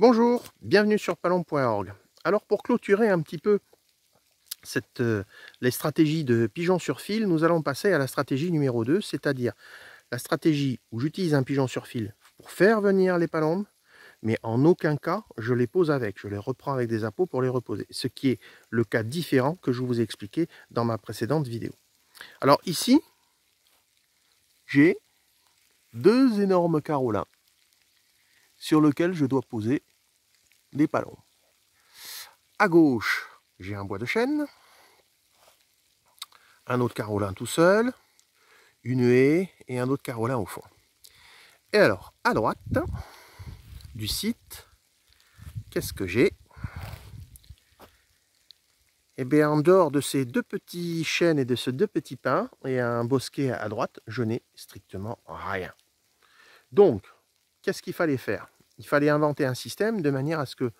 Bonjour, bienvenue sur palon.org. Alors pour clôturer un petit peu euh, les stratégies de pigeon sur fil, nous allons passer à la stratégie numéro 2, c'est-à-dire la stratégie où j'utilise un pigeon sur fil pour faire venir les palombes, mais en aucun cas je les pose avec, je les reprends avec des appos pour les reposer, ce qui est le cas différent que je vous ai expliqué dans ma précédente vidéo. Alors ici, j'ai deux énormes carolins sur lesquels je dois poser des À gauche, j'ai un bois de chêne, un autre carolin tout seul, une haie et un autre carolin au fond. Et alors, à droite du site, qu'est-ce que j'ai Eh bien, en dehors de ces deux petits chênes et de ces deux petits pins et un bosquet à droite, je n'ai strictement rien. Donc, qu'est-ce qu'il fallait faire il fallait inventer un système de manière à ce que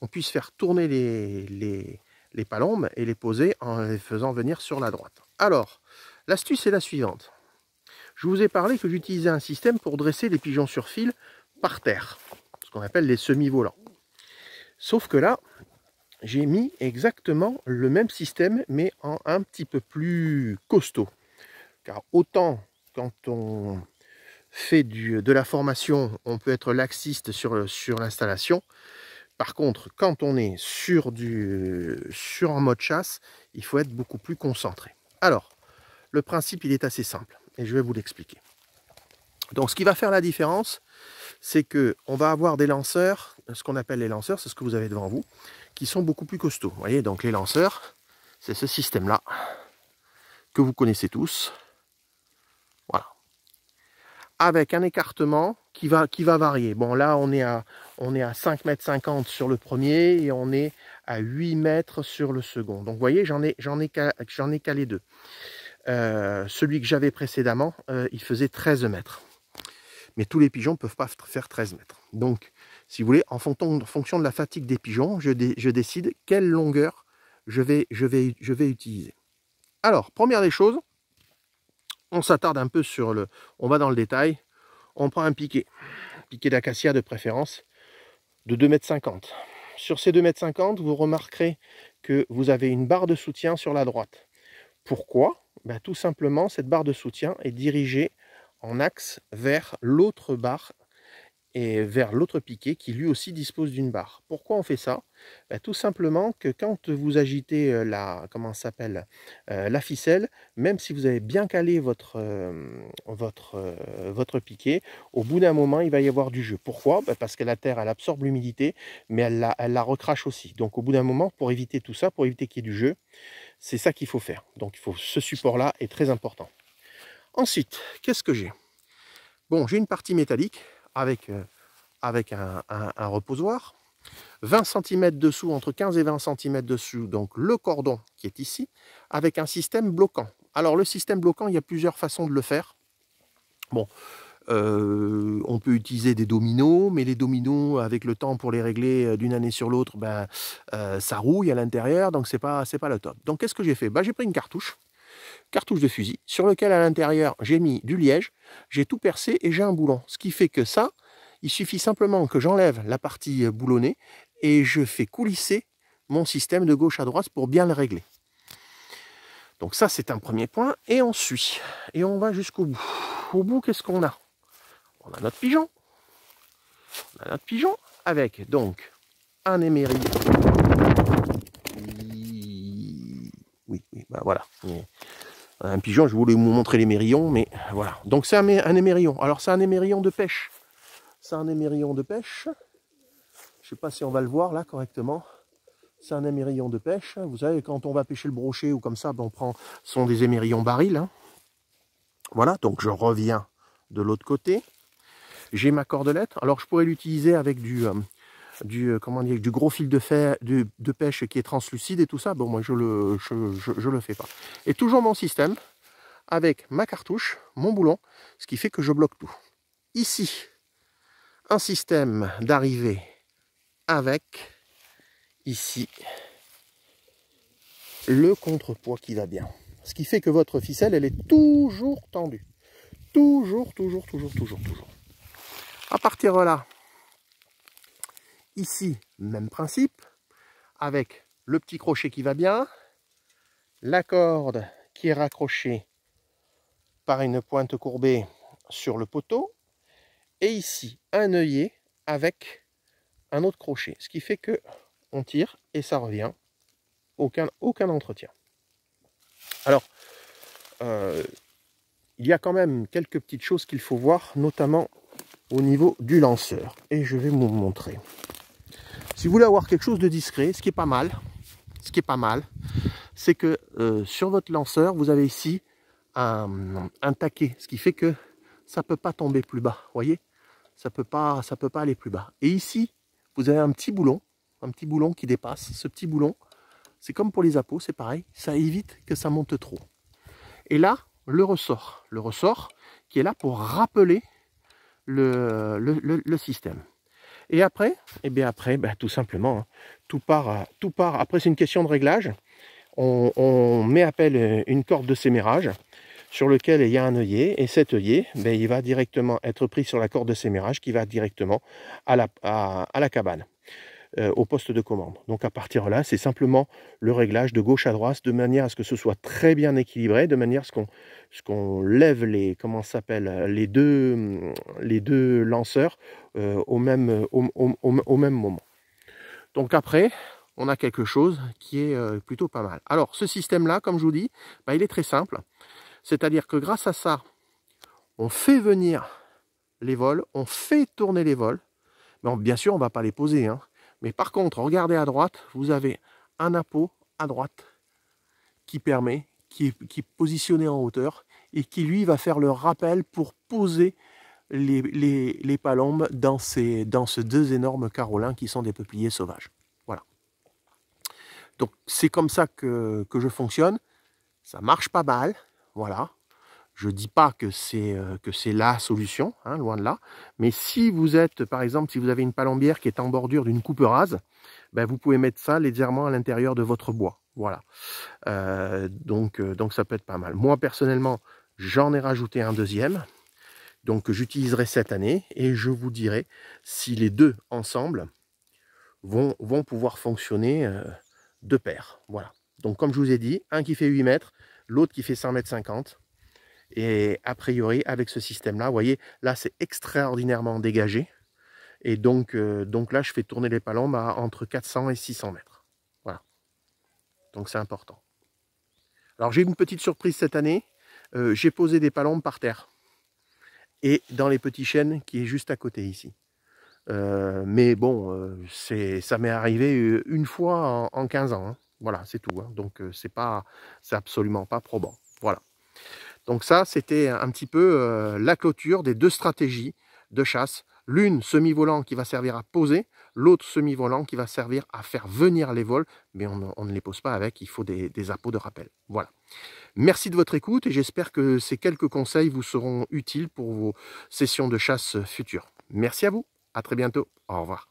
on puisse faire tourner les, les, les palombes et les poser en les faisant venir sur la droite. Alors, l'astuce est la suivante. Je vous ai parlé que j'utilisais un système pour dresser les pigeons sur fil par terre, ce qu'on appelle les semi-volants. Sauf que là, j'ai mis exactement le même système, mais en un petit peu plus costaud. Car autant quand on fait du, de la formation, on peut être laxiste sur, l'installation. Par contre, quand on est sur, du, sur en mode chasse, il faut être beaucoup plus concentré. Alors, le principe, il est assez simple et je vais vous l'expliquer. Donc, ce qui va faire la différence, c'est qu'on va avoir des lanceurs, ce qu'on appelle les lanceurs, c'est ce que vous avez devant vous, qui sont beaucoup plus costauds. Vous voyez, donc les lanceurs, c'est ce système-là que vous connaissez tous avec un écartement qui va, qui va varier. Bon, là, on est à, on est à 5 mètres sur le premier et on est à 8 mètres sur le second. Donc, vous voyez, j'en ai, j'en ai, j'en ai calé deux. Euh, celui que j'avais précédemment, euh, il faisait 13 mètres. Mais tous les pigeons ne peuvent pas faire 13 mètres. Donc, si vous voulez, en fonction, de la fatigue des pigeons, je, je décide quelle longueur je vais, je vais, je vais utiliser. Alors, première des choses, on s'attarde un peu sur le... On va dans le détail. On prend un piquet, piquet d'acacia de préférence, de 2,50 m. Sur ces 2,50 m, vous remarquerez que vous avez une barre de soutien sur la droite. Pourquoi ben, Tout simplement, cette barre de soutien est dirigée en axe vers l'autre barre et vers l'autre piquet qui lui aussi dispose d'une barre. Pourquoi on fait ça bah, Tout simplement que quand vous agitez la, comment s'appelle, la ficelle, même si vous avez bien calé votre, votre, votre piquet, au bout d'un moment il va y avoir du jeu. Pourquoi bah, Parce que la terre elle absorbe l'humidité mais elle la, elle la recrache aussi. Donc au bout d'un moment pour éviter tout ça, pour éviter qu'il y ait du jeu, c'est ça qu'il faut faire. Donc il faut, ce support là est très important. Ensuite, qu'est-ce que j'ai Bon, j'ai une partie métallique, avec, euh, avec un, reposoir. 20 cm dessous, entre 15 et 20 cm dessous, donc le cordon qui est ici, avec un système bloquant. Alors le système bloquant, il y a plusieurs façons de le faire. Bon, euh, on peut utiliser des dominos, mais les dominos, avec le temps pour les régler euh, d'une année sur l'autre, ben, ça rouille à l'intérieur, donc c'est pas, pas le top. Donc qu'est-ce que j'ai fait ben, J'ai pris une cartouche, cartouche de fusil sur lequel à l'intérieur j'ai mis du liège, j'ai tout percé et j'ai un boulon. Ce qui fait que ça, il suffit simplement que j'enlève la partie euh, boulonnée et je fais coulisser mon système de gauche à droite pour bien le régler. Donc ça, c'est un premier point. Et on suit. Et on va jusqu'au bout. Au bout, qu'est-ce qu'on a On a notre pigeon. On a notre pigeon avec donc un émérite. Oui, oui, bah voilà. Un pigeon, je voulais vous montrer les mais voilà. Donc c'est un, un, émerillon. Alors c'est un émerillon de pêche. C'est un émerillon de pêche. Je sais pas si on va le voir là correctement. C'est un émerillon de pêche. Vous savez, quand on va pêcher le brochet ou comme ça, ben, on prend, ce sont des émerillons barils. Hein. Voilà, donc je reviens de l'autre côté. J'ai ma cordelette. Alors je pourrais l'utiliser avec du, euh, du, euh, comment dire, du gros fil de, fer, de, pêche qui est translucide et tout ça, bon, moi, je le, je, le fais pas. Et toujours mon système, avec ma cartouche, mon boulon, ce qui fait que je bloque tout. Ici, un système d'arrivée avec, ici, le contrepoids qui va bien. Ce qui fait que votre ficelle, elle est toujours tendue. Toujours, toujours, toujours, toujours, toujours. À partir de là, Ici, même principe, avec le petit crochet qui va bien, la corde qui est raccrochée par une pointe courbée sur le poteau, et ici, un œillet avec un autre crochet, ce qui fait que on tire et ça revient, aucun, entretien. Alors, euh, il y a quand même quelques petites choses qu'il faut voir, notamment au niveau du lanceur. Et je vais vous montrer. Si vous voulez avoir quelque chose de discret, ce qui est pas mal, ce qui est pas mal, c'est que euh, sur votre lanceur, vous avez ici un, taquet, ce qui fait que ça ne peut pas tomber plus bas, vous voyez Ça peut pas, peut pas aller plus bas. Et ici, vous avez un petit boulon, un petit boulon qui dépasse. Ce petit boulon, c'est comme pour les appos, c'est pareil, ça évite que ça monte trop. Et là, le ressort, le ressort qui est là pour rappeler le système. Et après Eh bien après, bah, tout simplement, hein. tout, part, Après, c'est une question de réglage. On, met met appel euh, une corde de sémérage sur lequel il y a un œillet, et cet œillet, ben, il va directement être pris sur la corde de sémérage qui va directement à la cabane. Euh, au poste de commande. Donc à partir de là, c'est simplement le réglage de gauche à droite, de manière à ce que ce soit très bien équilibré, de manière à ce qu'on lève les, comment s'appelle, les deux, les deux lanceurs euh, au, même, au, même moment. Donc après, on a quelque chose qui est euh, plutôt pas mal. Alors ce système-là, comme je vous dis, bah, il est très simple. C'est-à-dire que grâce à ça, on fait venir les vols, on fait tourner les vols. bien sûr, on ne va pas les poser. Hein. Mais par contre, regardez à droite, vous avez un appôt à droite qui permet, qui est, positionné en hauteur et qui lui va faire le rappel pour poser les, palombes dans ces, dans ces deux énormes carolins qui sont des peupliers sauvages. Voilà. Donc c'est comme ça que je fonctionne. Ça marche pas mal. Voilà. Je ne dis pas que c'est euh, la solution, hein, loin de là. Mais si vous êtes, par exemple, si vous avez une palombière qui est en bordure d'une coupe rase, ben, vous pouvez mettre ça légèrement à l'intérieur de votre bois. Voilà. Euh, donc, euh, donc ça peut être pas mal. Moi, personnellement, j'en ai rajouté un deuxième. Donc j'utiliserai cette année et je vous dirai si les deux ensemble vont, pouvoir fonctionner de pair. Voilà. Donc comme je vous ai dit, un qui fait 8 mètres, l'autre qui fait 100 mètres 50. Et a priori, avec ce système-là, vous voyez, là, c'est extraordinairement dégagé. Et donc, euh, donc là, je fais tourner les palombes à entre 400 et 600 mètres. Voilà. Donc, c'est important. Alors, j'ai une petite surprise cette année. Euh, j'ai posé des palombes par terre. Et dans les petits chênes qui est juste à côté ici. Euh, mais bon, ça m'est arrivé une fois en, 15 ans. Hein. Voilà, c'est tout. Hein. Donc, c'est pas, c'est absolument pas probant. Voilà. Donc ça, c'était un petit peu la clôture des deux stratégies de chasse. L'une semi-volant qui va servir à poser, l'autre semi-volant qui va servir à faire venir les vols, mais on, ne les pose pas avec, il faut des, des de rappel. Voilà. Merci de votre écoute et j'espère que ces quelques conseils vous seront utiles pour vos sessions de chasse futures. Merci à vous, à très bientôt, au revoir.